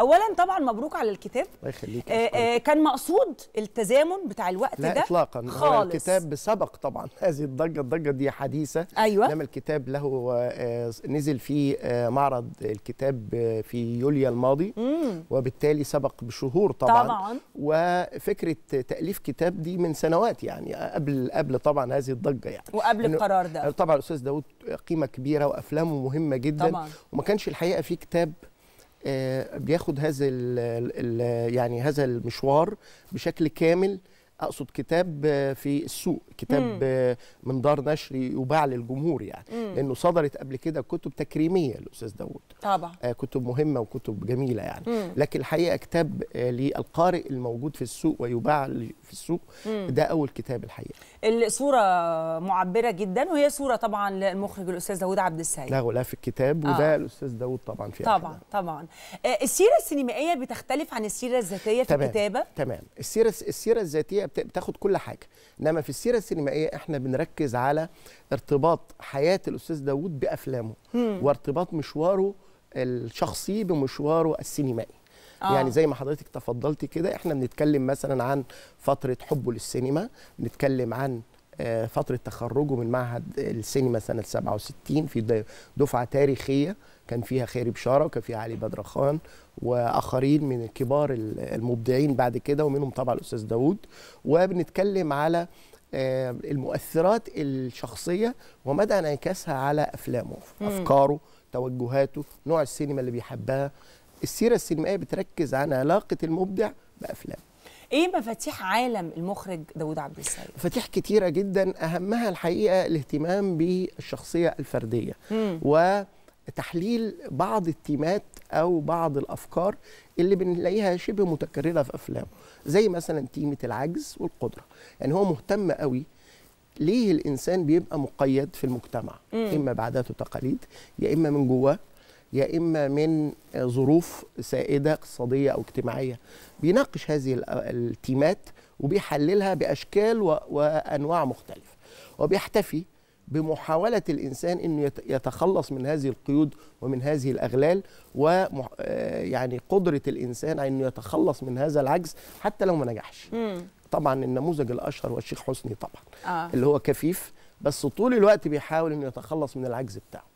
اولا طبعا مبروك على الكتاب الله يخليك آه، آه، كان مقصود التزامن بتاع الوقت لا ده اطلاقا خالص الكتاب سبق طبعا هذه الضجه الضجه دي حديثه ايوه انما الكتاب له آه، نزل في معرض الكتاب في يوليو الماضي مم. وبالتالي سبق بشهور طبعا طبعا وفكره تاليف كتاب دي من سنوات يعني قبل قبل طبعا هذه الضجه يعني وقبل القرار ده طبعا الاستاذ داوود قيمه كبيره وافلامه مهمه جدا طبعا. وما كانش الحقيقه في كتاب آه، بياخد هذا يعني هذا المشوار بشكل كامل اقصد كتاب في السوق كتاب مم. من دار نشر يباع للجمهور يعني مم. لانه صدرت قبل كده كتب تكريميه للاستاذ داوود طبعا آه كتب مهمه وكتب جميله يعني مم. لكن الحقيقه كتاب آه للقارئ الموجود في السوق ويباع في السوق مم. ده اول كتاب الحقيقه الصوره معبره جدا وهي صوره طبعا للمخرج الاستاذ داوود عبد السيد لا غلاف الكتاب وده آه. الاستاذ داوود طبعا في طبعا أحنا. طبعا آه السيره السينمائيه بتختلف عن السيره الذاتيه في تمام. الكتابه تمام السيره السيره الذاتيه الحقيقه بتاخد كل حاجه انما في السيره السينمائيه احنا بنركز على ارتباط حياه الاستاذ داوود بافلامه مم. وارتباط مشواره الشخصي بمشواره السينمائي آه. يعني زي ما حضرتك تفضلتي كده احنا بنتكلم مثلا عن فتره حبه للسينما بنتكلم عن آه، فتره تخرجه من معهد السينما سنه 67 في دفعه تاريخيه كان فيها خيري بشاره وكان فيها علي بدر خان واخرين من كبار المبدعين بعد كده ومنهم طبعا الاستاذ داوود وبنتكلم على آه، المؤثرات الشخصيه ومدى انعكاسها على افلامه افكاره توجهاته نوع السينما اللي بيحبها السيره السينمائيه بتركز عن علاقه المبدع بافلامه ايه مفاتيح عالم المخرج داوود عبد السيد؟ مفاتيح كتيره جدا اهمها الحقيقه الاهتمام بالشخصيه الفرديه وتحليل بعض التيمات او بعض الافكار اللي بنلاقيها شبه متكرره في افلامه زي مثلا تيمه العجز والقدره يعني هو مهتم قوي ليه الانسان بيبقى مقيد في المجتمع مم. اما بعادات وتقاليد يا اما من جواه يا اما من ظروف سائده اقتصاديه او اجتماعيه بيناقش هذه التيمات وبيحللها باشكال وانواع مختلفه وبيحتفي بمحاولة الإنسان أنه يتخلص من هذه القيود ومن هذه الأغلال ويعني آه، قدرة الإنسان أنه يتخلص من هذا العجز حتى لو ما نجحش طبعا النموذج الأشهر هو الشيخ حسني طبعا آه. اللي هو كفيف بس طول الوقت بيحاول أنه يتخلص من العجز بتاعه